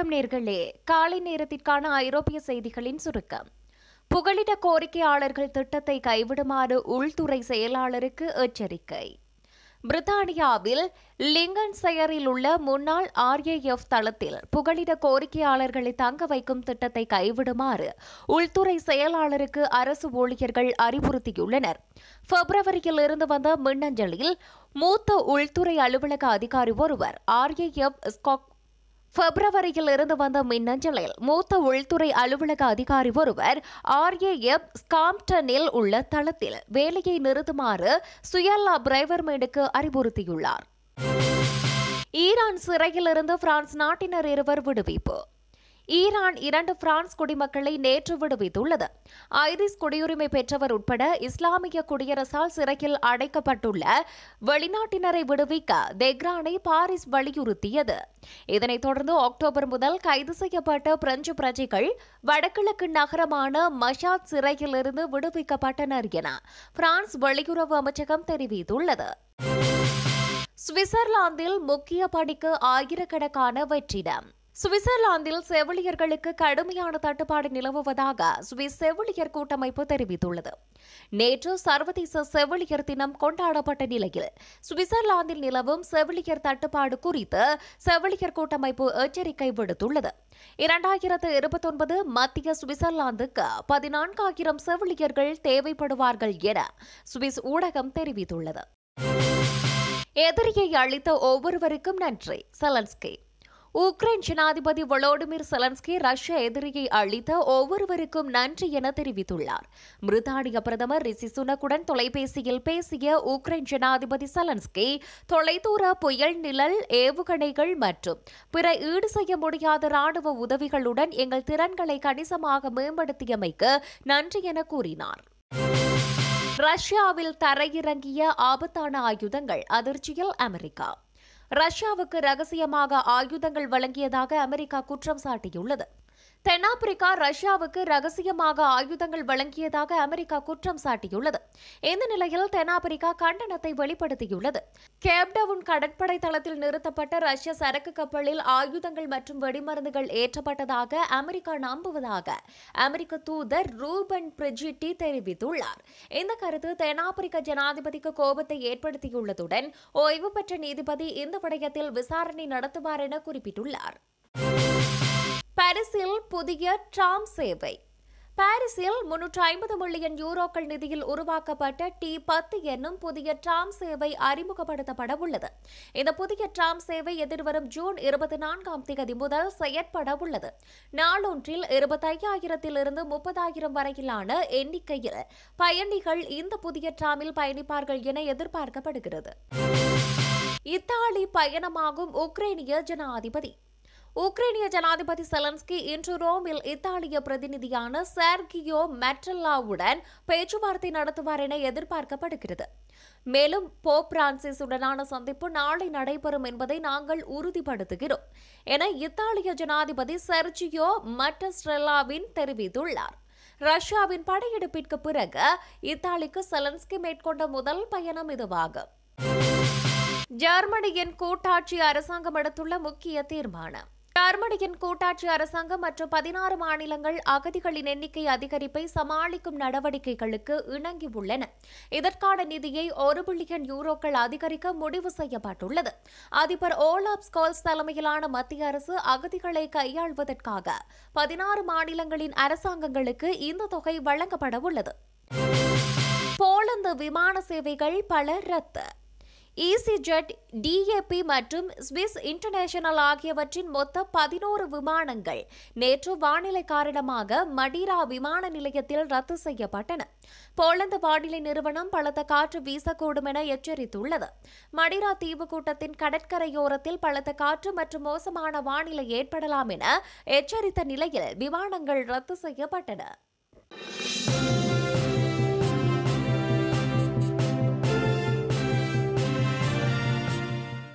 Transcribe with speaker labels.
Speaker 1: வணக்கம் நேர்களே காலை நேரத்திற்கான ஐரோப்பிய செய்திகளின் சுருக்கம் புகலிட கோரிக்கையாளர்கள் திட்டத்தை கைவிடுமாறு உள்துறை செயலாளருக்கு எச்சரிக்கை பிரித்தானியாவில் லிங்கன் செயரில் உள்ள முன்னாள் ஆர்ஏஎஃப் தளத்தில் புகலிட கோரிக்கையாளர்களை தங்க வைக்கும் திட்டத்தை கைவிடுமாறு உள்துறை செயலாளருக்கு அரசு ஊழியர்கள் அறிவுறுத்தியுள்ளனர் பிப்ரவரியில் இருந்து வந்த மின்னஞ்சலில் மூத்த உள்துறை அலுவலக அதிகாரி ஒருவர் ஆர்ஏஎஃப் ஸ்காக் பிப்ரவரியில் இருந்து வந்த மின்னஞ்சலில் மூத்த உள்துறை அலுவலக அதிகாரி ஒருவர் ஆர்ஏஎப் ஸ்காம்டனில் உள்ள தளத்தில் வேலையை நிறுத்துமாறு சுயல்லா பிரைவர்மேடுக்கு அறிவுறுத்தியுள்ளார் ஈரான் சிறையிலிருந்து பிரான்ஸ் நாட்டினர் இருவர் விடுவிப்பு ஈரான் இரண்டு பிரான்ஸ் குடிமக்களை நேற்று விடுவித்துள்ளது ஐரிஸ் குடியுரிமை பெற்றவர் உட்பட இஸ்லாமிய குடியரசால் சிறையில் அடைக்கப்பட்டுள்ள வெளிநாட்டினரை விடுவிக்க தெஹ்ரானை பாரிஸ் வலியுறுத்தியது இதனைத் தொடர்ந்து அக்டோபர் முதல் கைது செய்யப்பட்ட பிரெஞ்சு பிரஜைகள் வடகிழக்கு நகரமான மஷாத் சிறையிலிருந்து விடுவிக்கப்பட்டனர் என பிரான்ஸ் வெளியுறவு அமைச்சகம் தெரிவித்துள்ளது சுவிட்சர்லாந்தில் முக்கிய பணிக்கு ஆயிரக்கணக்கான வெற்றிடம் சுவிட்சர்லாந்தில் செவிலியர்களுக்கு கடுமையான தட்டுப்பாடு நிலவுவதாக சுவிஸ் செவிலியர் கூட்டமைப்பு தெரிவித்துள்ளது நேற்று சர்வதேச செவிலியர் தினம் கொண்டாடப்பட்ட நிலையில் சுவிட்சர்லாந்தில் நிலவும் செவிலியர் தட்டுப்பாடு குறித்து செவிலியர் கூட்டமைப்பு எச்சரிக்கை விடுத்துள்ளது இரண்டாயிரத்து இருபத்தொன்பது மத்திய சுவிட்சர்லாந்துக்கு பதினான்காயிரம் செவிலியர்கள் தேவைப்படுவார்கள் என சுவிஸ் ஊடகம் தெரிவித்துள்ளது எதிரியை அளித்த ஒவ்வொருவருக்கும் நன்றி செலன்ஸ்கே உக்ரைன் ஜனாதிபதி வளோடிமிர் செலன்ஸ்கி ரஷ்ய எதிரியை அளித்த ஒவ்வொருவருக்கும் நன்றி என தெரிவித்துள்ளார் பிரித்தானிய பிரதமர் ரிசி சுனக்குடன் தொலைபேசியில் பேசிய உக்ரைன் ஜனாதிபதி செலன்ஸ்கி தொலைதூர புயல் நிழல் ஏவுகணைகள் மற்றும் பிற ஈடு செய்ய முடியாத ராணுவ உதவிகளுடன் எங்கள் திறன்களை கணிசமாக மேம்படுத்தியமைக்கு நன்றி என கூறினார் ரஷ்யாவில் தரையிறங்கிய ஆபத்தான ஆயுதங்கள் அதிர்ச்சியில் அமெரிக்கா ரஷ்யாவுக்கு ரகசியமாக ஆயுதங்கள் வழங்கியதாக அமெரிக்கா குற்றம் சாட்டியுள்ளது தென்னாப்பிரிக்கா ரஷ்யாவுக்கு ரகசியமாக ஆயுதங்கள் வழங்கியதாக அமெரிக்கா குற்றம் சாட்டியுள்ளது இந்த நிலையில் தென்னாப்பிரிக்கா கண்டனத்தை வெளிப்படுத்தியுள்ளது கேப்டவுன் கடற்படை தளத்தில் நிறுத்தப்பட்ட ரஷ்ய சரக்கு கப்பலில் ஆயுதங்கள் மற்றும் வெடிமருந்துகள் ஏற்றப்பட்டதாக அமெரிக்கா நம்புவதாக அமெரிக்க தூதர் ரூபன் பிரிஜிட்டி தெரிவித்துள்ளார் இந்த கருத்து தென்னாப்பிரிக்க ஜனாதிபதிக்கு கோபத்தை ஏற்படுத்தியுள்ளதுடன் ஓய்வு பெற்ற நீதிபதி இந்த விடயத்தில் விசாரணை நடத்துவார் என குறிப்பிட்டுள்ளார் பாரிஸில் புதிய டிராம் சேவை பாரிஸில் முன்னூற்று ஐம்பது மில்லியன் யூரோக்கள் நிதியில் உருவாக்கப்பட்ட டி பத்து என்னும் புதிய டிராம் சேவை அறிமுகப்படுத்தப்பட உள்ளது இந்த புதிய டிராம் சேவை எதிர்வரும் ஜூன் இருபத்தி நான்காம் தேதி முதல் செயற்பட உள்ளது நாளொன்றில் இருபத்தையாயிரத்திலிருந்து முப்பதாயிரம் வரையிலான எண்ணிக்கையில் பயணிகள் இந்த புதிய டிராமில் பயணிப்பார்கள் என எதிர்பார்க்கப்படுகிறது இத்தாலி பயணமாகும் உக்ரைனிய ஜனாதிபதி உக்ரைனிய ஜனாதிபதி செலன்ஸ்கி இன்று ரோமில் இத்தாலிய பிரதிநிதியான சர்கியோ மெட்ரல்லாவுடன் பேச்சுவார்த்தை நடத்துவார் என எதிர்பார்க்கப்படுகிறது மேலும் போப் பிரான்சிஸ் உடனான சந்திப்பு நாளை நடைபெறும் என்பதை நாங்கள் உறுதிப்படுத்துகிறோம் என இத்தாலிய ஜனாதிபதி செர்ஜியோ மட்டஸ்ட்ரெல்லாவின் தெரிவித்துள்ளார் ரஷ்யாவின் படையெடுப்பிற்கு பிறகு இத்தாலிக்கு செலன்ஸ்கி மேற்கொண்ட முதல் பயணம் இதுவாகும் ஜெர்மனியின் கூட்டாட்சி அரசாங்கம் எடுத்துள்ள முக்கிய தீர்மானம் ஜெர்மனியின் கூட்டாட்சி அரசாங்கம் மற்றும் பதினாறு மாநிலங்கள் அகதிகளின் எண்ணிக்கை அதிகரிப்பை சமாளிக்கும் நடவடிக்கைகளுக்கு இணங்கியுள்ளன இதற்கான நிதியை ஒரு பில்லியன் யூரோக்கள் அதிகரிக்க முடிவு செய்யப்பட்டுள்ளது அதிபர் ஓலாப் ஸ்கோல்ஸ் தலைமையிலான மத்திய அரசு அகதிகளை கையாள்வதற்காக பதினாறு மாநிலங்களின் அரசாங்கங்களுக்கு இந்த தொகை வழங்கப்பட உள்ளது போலந்து விமான சேவைகள் பல ரத்து ஈசிஜெட் e டிஏபி மற்றும் ஸ்விஸ் இன்டர்நேஷனல் ஆகியவற்றின் மொத்த பதினோரு விமானங்கள் நேற்று வானிலை காரணமாக மடிரா விமான நிலையத்தில் ரத்து செய்யப்பட்டன போலந்து வானிலை நிறுவனம் பலத்த காற்று வீசக்கூடும் என எச்சரித்துள்ளது மடிரா தீவு கூட்டத்தின் கடற்கரையோரத்தில் பலத்த காற்று மற்றும் மோசமான வானிலை ஏற்படலாம் என எச்சரித்த நிலையில் விமானங்கள் ரத்து செய்யப்பட்டன